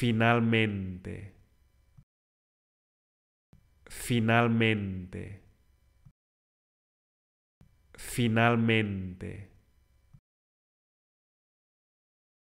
finalmente, finalmente, finalmente.